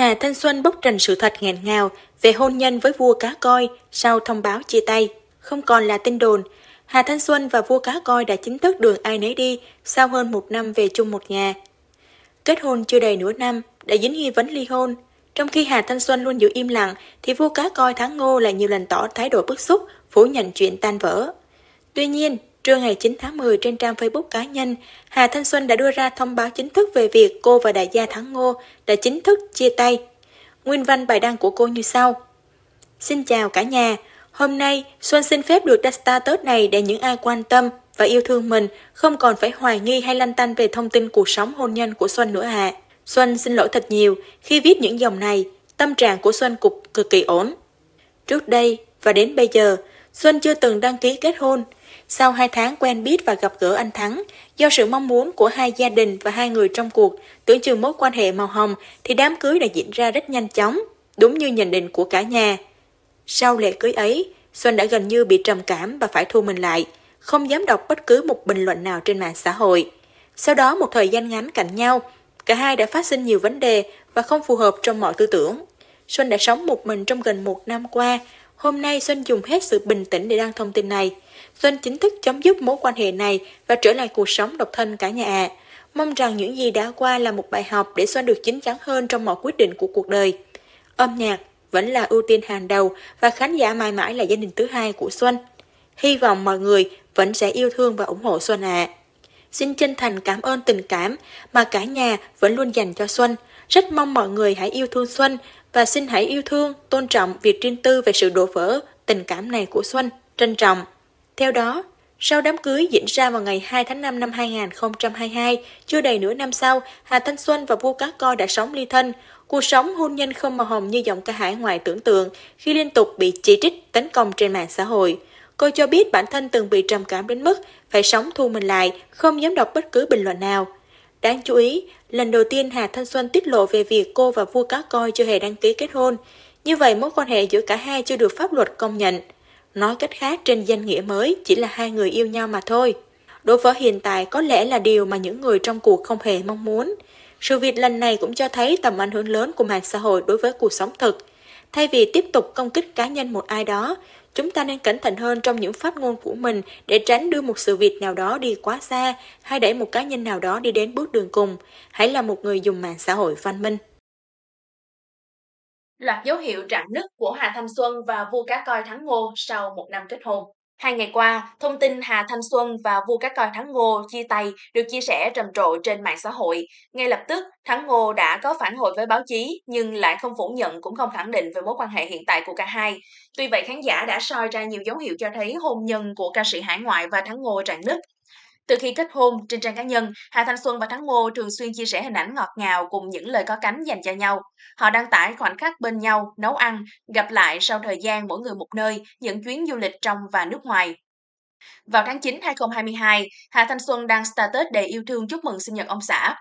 Hà Thanh Xuân bốc trần sự thật nghẹn ngào về hôn nhân với vua cá coi sau thông báo chia tay. Không còn là tin đồn, Hà Thanh Xuân và vua cá coi đã chính thức đường ai nấy đi sau hơn một năm về chung một nhà. Kết hôn chưa đầy nửa năm, đã dính nghi vấn ly hôn. Trong khi Hà Thanh Xuân luôn giữ im lặng, thì vua cá coi Tháng Ngô lại nhiều lần tỏ thái độ bức xúc, phủ nhận chuyện tan vỡ. Tuy nhiên, Trưa ngày 9 tháng 10 trên trang Facebook cá nhân, Hà Thanh Xuân đã đưa ra thông báo chính thức về việc cô và đại gia Thắng Ngô đã chính thức chia tay. Nguyên văn bài đăng của cô như sau. Xin chào cả nhà, hôm nay Xuân xin phép được đặt status này để những ai quan tâm và yêu thương mình không còn phải hoài nghi hay lanh tanh về thông tin cuộc sống hôn nhân của Xuân nữa ạ. À. Xuân xin lỗi thật nhiều khi viết những dòng này, tâm trạng của Xuân cục cực kỳ ổn. Trước đây và đến bây giờ, Xuân chưa từng đăng ký kết hôn, sau hai tháng quen biết và gặp gỡ anh Thắng, do sự mong muốn của hai gia đình và hai người trong cuộc, tưởng chừng mối quan hệ màu hồng thì đám cưới đã diễn ra rất nhanh chóng, đúng như nhận định của cả nhà. Sau lễ cưới ấy, Xuân đã gần như bị trầm cảm và phải thu mình lại, không dám đọc bất cứ một bình luận nào trên mạng xã hội. Sau đó một thời gian ngắn cạnh nhau, cả hai đã phát sinh nhiều vấn đề và không phù hợp trong mọi tư tưởng. Xuân đã sống một mình trong gần một năm qua, Hôm nay Xuân dùng hết sự bình tĩnh để đăng thông tin này. Xuân chính thức chấm dứt mối quan hệ này và trở lại cuộc sống độc thân cả nhà ạ. Mong rằng những gì đã qua là một bài học để Xuân được chín chắn hơn trong mọi quyết định của cuộc đời. Âm nhạc vẫn là ưu tiên hàng đầu và khán giả mãi mãi là gia đình thứ hai của Xuân. Hy vọng mọi người vẫn sẽ yêu thương và ủng hộ Xuân ạ. À. Xin chân thành cảm ơn tình cảm mà cả nhà vẫn luôn dành cho Xuân. Rất mong mọi người hãy yêu thương Xuân và xin hãy yêu thương, tôn trọng việc riêng tư về sự đổ vỡ tình cảm này của Xuân, trân trọng. Theo đó, sau đám cưới diễn ra vào ngày 2 tháng 5 năm 2022, chưa đầy nửa năm sau, Hà Thanh Xuân và vua cá Co đã sống ly thân. Cuộc sống hôn nhân không màu hồng như giọng ca hải ngoài tưởng tượng khi liên tục bị chỉ trích, tấn công trên mạng xã hội. Cô cho biết bản thân từng bị trầm cảm đến mức phải sống thu mình lại, không dám đọc bất cứ bình luận nào, Đáng chú ý, lần đầu tiên Hà Thanh Xuân tiết lộ về việc cô và vua cá coi chưa hề đăng ký kết hôn. Như vậy mối quan hệ giữa cả hai chưa được pháp luật công nhận. Nói cách khác trên danh nghĩa mới chỉ là hai người yêu nhau mà thôi. Đối với hiện tại có lẽ là điều mà những người trong cuộc không hề mong muốn. Sự việc lần này cũng cho thấy tầm ảnh hưởng lớn của mạng xã hội đối với cuộc sống thực. Thay vì tiếp tục công kích cá nhân một ai đó, Chúng ta nên cẩn thận hơn trong những phát ngôn của mình để tránh đưa một sự việc nào đó đi quá xa hay đẩy một cá nhân nào đó đi đến bước đường cùng. Hãy là một người dùng mạng xã hội văn minh. Loạt dấu hiệu rạn nứt của Hà Thanh Xuân và vua cá coi Thắng Ngô sau một năm kết hôn. Hai ngày qua, thông tin Hà Thanh Xuân và vua cá coi Thắng Ngô chia tay được chia sẻ rầm rộ trên mạng xã hội. Ngay lập tức, Thắng Ngô đã có phản hồi với báo chí nhưng lại không phủ nhận cũng không khẳng định về mối quan hệ hiện tại của cả hai. Tuy vậy, khán giả đã soi ra nhiều dấu hiệu cho thấy hôn nhân của ca sĩ hải ngoại và Thắng Ngô rạn nứt. Từ khi kết hôn, trên trang cá nhân, Hà Thanh Xuân và Thắng Ngô thường xuyên chia sẻ hình ảnh ngọt ngào cùng những lời có cánh dành cho nhau. Họ đăng tải khoảnh khắc bên nhau, nấu ăn, gặp lại sau thời gian mỗi người một nơi, những chuyến du lịch trong và nước ngoài. Vào tháng 9 2022, Hà Thanh Xuân đăng status đầy yêu thương chúc mừng sinh nhật ông xã.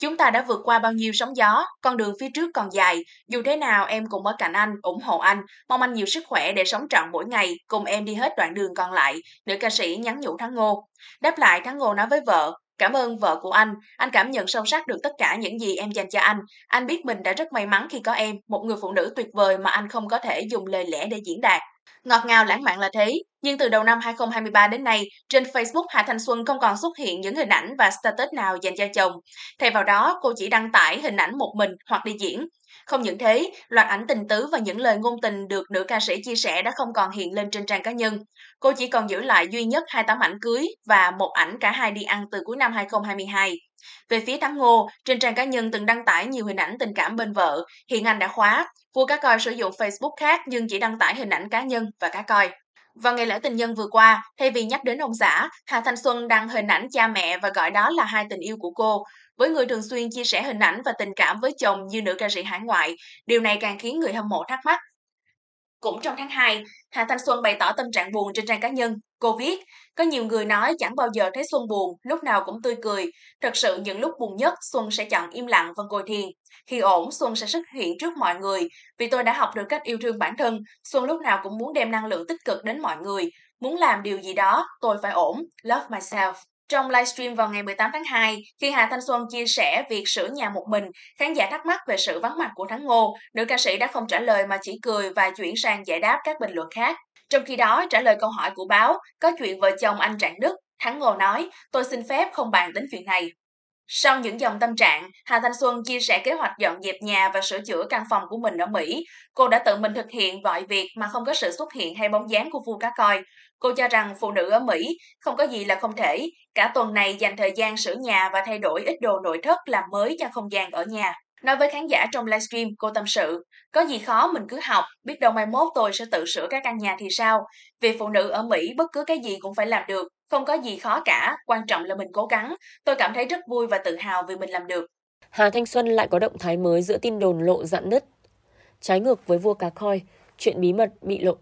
Chúng ta đã vượt qua bao nhiêu sóng gió, con đường phía trước còn dài. Dù thế nào em cũng ở cạnh anh, ủng hộ anh. Mong anh nhiều sức khỏe để sống trọn mỗi ngày, cùng em đi hết đoạn đường còn lại. Nữ ca sĩ nhắn nhủ Thắng Ngô. Đáp lại Thắng Ngô nói với vợ, Cảm ơn vợ của anh, anh cảm nhận sâu sắc được tất cả những gì em dành cho anh. Anh biết mình đã rất may mắn khi có em, một người phụ nữ tuyệt vời mà anh không có thể dùng lời lẽ để diễn đạt. Ngọt ngào lãng mạn là thế, nhưng từ đầu năm 2023 đến nay, trên Facebook Hạ Thanh Xuân không còn xuất hiện những hình ảnh và status nào dành cho chồng. Thay vào đó, cô chỉ đăng tải hình ảnh một mình hoặc đi diễn. Không những thế, loạt ảnh tình tứ và những lời ngôn tình được nữ ca sĩ chia sẻ đã không còn hiện lên trên trang cá nhân. Cô chỉ còn giữ lại duy nhất hai tấm ảnh cưới và một ảnh cả hai đi ăn từ cuối năm 2022. Về phía Thắng Ngô, trên trang cá nhân từng đăng tải nhiều hình ảnh tình cảm bên vợ, hiện anh đã khóa. Vua cá coi sử dụng Facebook khác nhưng chỉ đăng tải hình ảnh cá nhân và cá coi. Vào ngày lễ tình nhân vừa qua, thay vì nhắc đến ông xã, Hà Thanh Xuân đăng hình ảnh cha mẹ và gọi đó là hai tình yêu của cô. Với người thường xuyên chia sẻ hình ảnh và tình cảm với chồng như nữ ca sĩ hải ngoại, điều này càng khiến người hâm mộ thắc mắc. Cũng trong tháng 2, Hà Thanh Xuân bày tỏ tâm trạng buồn trên trang cá nhân. Cô viết, có nhiều người nói chẳng bao giờ thấy Xuân buồn, lúc nào cũng tươi cười. Thật sự những lúc buồn nhất, Xuân sẽ chọn im lặng và ngồi thiền. Khi ổn, Xuân sẽ xuất hiện trước mọi người. Vì tôi đã học được cách yêu thương bản thân, Xuân lúc nào cũng muốn đem năng lượng tích cực đến mọi người. Muốn làm điều gì đó, tôi phải ổn. Love myself. Trong livestream vào ngày 18 tháng 2, khi Hà Thanh Xuân chia sẻ việc sửa nhà một mình, khán giả thắc mắc về sự vắng mặt của Thắng Ngô, nữ ca sĩ đã không trả lời mà chỉ cười và chuyển sang giải đáp các bình luận khác. Trong khi đó, trả lời câu hỏi của báo, có chuyện vợ chồng anh Trạng Đức, Thắng Ngô nói, tôi xin phép không bàn đến chuyện này. Sau những dòng tâm trạng, Hà Thanh Xuân chia sẻ kế hoạch dọn dẹp nhà và sửa chữa căn phòng của mình ở Mỹ. Cô đã tự mình thực hiện mọi việc mà không có sự xuất hiện hay bóng dáng của vua cá coi. Cô cho rằng phụ nữ ở Mỹ không có gì là không thể. Cả tuần này dành thời gian sửa nhà và thay đổi ít đồ nội thất làm mới cho không gian ở nhà. Nói với khán giả trong livestream, cô tâm sự, có gì khó mình cứ học, biết đâu mai mốt tôi sẽ tự sửa các căn nhà thì sao. Vì phụ nữ ở Mỹ bất cứ cái gì cũng phải làm được, không có gì khó cả, quan trọng là mình cố gắng. Tôi cảm thấy rất vui và tự hào vì mình làm được. Hà Thanh Xuân lại có động thái mới giữa tin đồn lộ dạn nứt. Trái ngược với vua cá coi, chuyện bí mật bị lộ.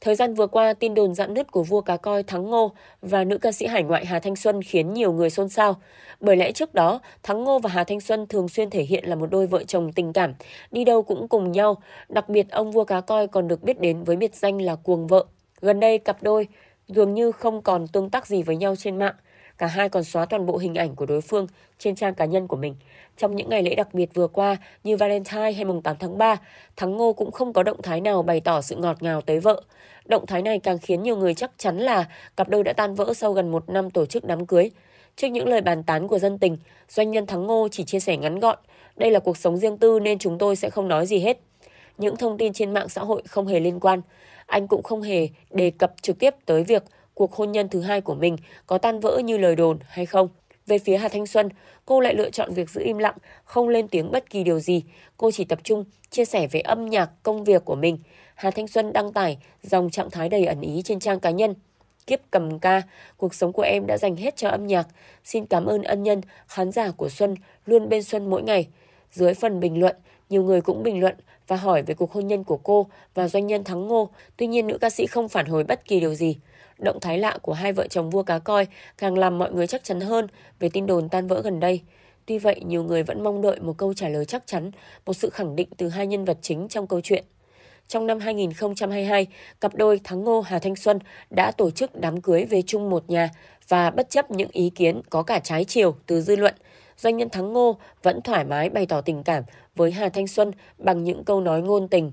Thời gian vừa qua, tin đồn dạn nứt của vua cá coi Thắng Ngô và nữ ca sĩ hải ngoại Hà Thanh Xuân khiến nhiều người xôn xao. Bởi lẽ trước đó, Thắng Ngô và Hà Thanh Xuân thường xuyên thể hiện là một đôi vợ chồng tình cảm, đi đâu cũng cùng nhau. Đặc biệt, ông vua cá coi còn được biết đến với biệt danh là cuồng vợ. Gần đây, cặp đôi dường như không còn tương tác gì với nhau trên mạng. Cả hai còn xóa toàn bộ hình ảnh của đối phương trên trang cá nhân của mình. Trong những ngày lễ đặc biệt vừa qua như Valentine hay mùng 8 tháng 3, Thắng Ngô cũng không có động thái nào bày tỏ sự ngọt ngào tới vợ. Động thái này càng khiến nhiều người chắc chắn là cặp đôi đã tan vỡ sau gần một năm tổ chức đám cưới. Trước những lời bàn tán của dân tình, doanh nhân Thắng Ngô chỉ chia sẻ ngắn gọn. Đây là cuộc sống riêng tư nên chúng tôi sẽ không nói gì hết những thông tin trên mạng xã hội không hề liên quan. Anh cũng không hề đề cập trực tiếp tới việc cuộc hôn nhân thứ hai của mình có tan vỡ như lời đồn hay không. Về phía Hà Thanh Xuân, cô lại lựa chọn việc giữ im lặng, không lên tiếng bất kỳ điều gì. Cô chỉ tập trung chia sẻ về âm nhạc, công việc của mình. Hà Thanh Xuân đăng tải dòng trạng thái đầy ẩn ý trên trang cá nhân. Kiếp cầm ca, cuộc sống của em đã dành hết cho âm nhạc. Xin cảm ơn ân nhân, khán giả của Xuân, luôn bên Xuân mỗi ngày. Dưới phần bình luận, nhiều người cũng bình luận và hỏi về cuộc hôn nhân của cô và doanh nhân Thắng Ngô. Tuy nhiên nữ ca sĩ không phản hồi bất kỳ điều gì. Động thái lạ của hai vợ chồng vua cá coi càng làm mọi người chắc chắn hơn về tin đồn tan vỡ gần đây. Tuy vậy, nhiều người vẫn mong đợi một câu trả lời chắc chắn, một sự khẳng định từ hai nhân vật chính trong câu chuyện. Trong năm 2022, cặp đôi Thắng Ngô Hà Thanh Xuân đã tổ chức đám cưới về chung một nhà và bất chấp những ý kiến có cả trái chiều từ dư luận – doanh nhân Thắng Ngô vẫn thoải mái bày tỏ tình cảm với Hà Thanh Xuân bằng những câu nói ngôn tình.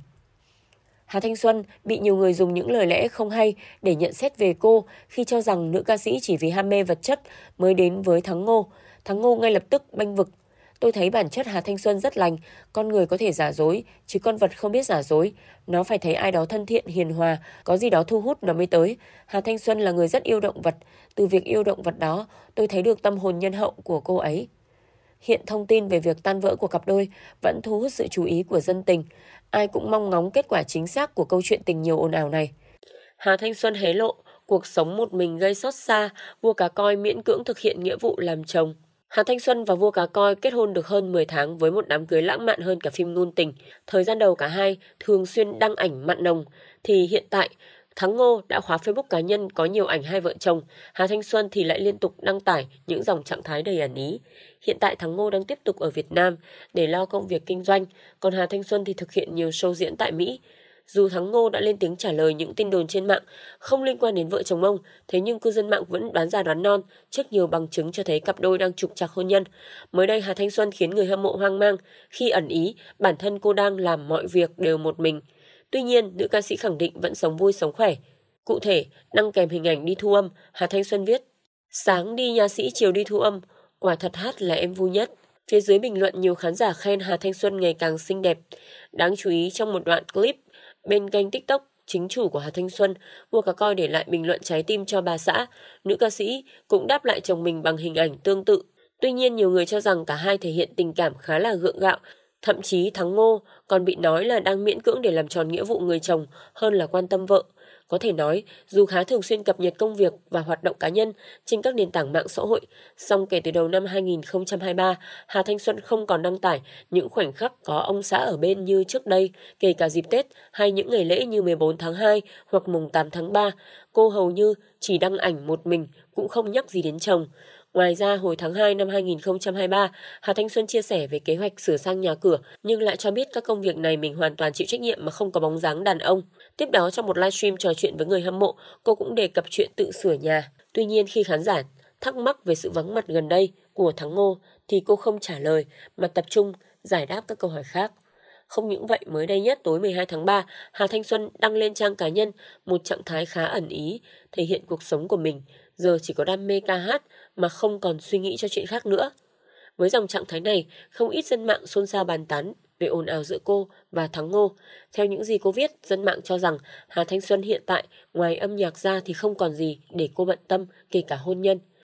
Hà Thanh Xuân bị nhiều người dùng những lời lẽ không hay để nhận xét về cô khi cho rằng nữ ca sĩ chỉ vì ham mê vật chất mới đến với Thắng Ngô. Thắng Ngô ngay lập tức banh vực. Tôi thấy bản chất Hà Thanh Xuân rất lành, con người có thể giả dối, chứ con vật không biết giả dối. Nó phải thấy ai đó thân thiện, hiền hòa, có gì đó thu hút nó mới tới. Hà Thanh Xuân là người rất yêu động vật. Từ việc yêu động vật đó, tôi thấy được tâm hồn nhân hậu của cô ấy hiện thông tin về việc tan vỡ của cặp đôi vẫn thu hút sự chú ý của dân tình. Ai cũng mong ngóng kết quả chính xác của câu chuyện tình nhiều ồn ào này. Hà Thanh Xuân hé lộ, cuộc sống một mình gây xót xa, vua cá coi miễn cưỡng thực hiện nghĩa vụ làm chồng. Hà Thanh Xuân và vua cá coi kết hôn được hơn 10 tháng với một đám cưới lãng mạn hơn cả phim ngôn tình. Thời gian đầu cả hai thường xuyên đăng ảnh mặn nồng, thì hiện tại Thắng Ngô đã khóa Facebook cá nhân có nhiều ảnh hai vợ chồng, Hà Thanh Xuân thì lại liên tục đăng tải những dòng trạng thái đầy ẩn ý. Hiện tại Thắng Ngô đang tiếp tục ở Việt Nam để lo công việc kinh doanh, còn Hà Thanh Xuân thì thực hiện nhiều show diễn tại Mỹ. Dù Thắng Ngô đã lên tiếng trả lời những tin đồn trên mạng không liên quan đến vợ chồng ông, thế nhưng cư dân mạng vẫn đoán ra đoán non trước nhiều bằng chứng cho thấy cặp đôi đang trục trặc hôn nhân. Mới đây Hà Thanh Xuân khiến người hâm mộ hoang mang khi ẩn ý bản thân cô đang làm mọi việc đều một mình. Tuy nhiên, nữ ca sĩ khẳng định vẫn sống vui sống khỏe. Cụ thể, đăng kèm hình ảnh đi thu âm, Hà Thanh Xuân viết Sáng đi nhà sĩ chiều đi thu âm, quả thật hát là em vui nhất. Phía dưới bình luận nhiều khán giả khen Hà Thanh Xuân ngày càng xinh đẹp. Đáng chú ý trong một đoạn clip bên kênh TikTok, chính chủ của Hà Thanh Xuân mua cá coi để lại bình luận trái tim cho bà xã. Nữ ca sĩ cũng đáp lại chồng mình bằng hình ảnh tương tự. Tuy nhiên nhiều người cho rằng cả hai thể hiện tình cảm khá là gượng gạo Thậm chí thắng ngô còn bị nói là đang miễn cưỡng để làm tròn nghĩa vụ người chồng hơn là quan tâm vợ. Có thể nói, dù khá thường xuyên cập nhật công việc và hoạt động cá nhân trên các nền tảng mạng xã hội, song kể từ đầu năm 2023, Hà Thanh Xuân không còn đăng tải những khoảnh khắc có ông xã ở bên như trước đây, kể cả dịp Tết hay những ngày lễ như 14 tháng 2 hoặc mùng 8 tháng 3. Cô hầu như chỉ đăng ảnh một mình, cũng không nhắc gì đến chồng. Ngoài ra, hồi tháng 2 năm 2023, Hà Thanh Xuân chia sẻ về kế hoạch sửa sang nhà cửa nhưng lại cho biết các công việc này mình hoàn toàn chịu trách nhiệm mà không có bóng dáng đàn ông. Tiếp đó trong một livestream trò chuyện với người hâm mộ, cô cũng đề cập chuyện tự sửa nhà. Tuy nhiên khi khán giả thắc mắc về sự vắng mặt gần đây của Thắng Ngô thì cô không trả lời mà tập trung giải đáp các câu hỏi khác. Không những vậy, mới đây nhất tối 12 tháng 3, Hà Thanh Xuân đăng lên trang cá nhân một trạng thái khá ẩn ý, thể hiện cuộc sống của mình, giờ chỉ có đam mê ca hát mà không còn suy nghĩ cho chuyện khác nữa. Với dòng trạng thái này, không ít dân mạng xôn xao bàn tán về ồn ào giữa cô và Thắng Ngô. Theo những gì cô viết, dân mạng cho rằng Hà Thanh Xuân hiện tại ngoài âm nhạc ra thì không còn gì để cô bận tâm kể cả hôn nhân.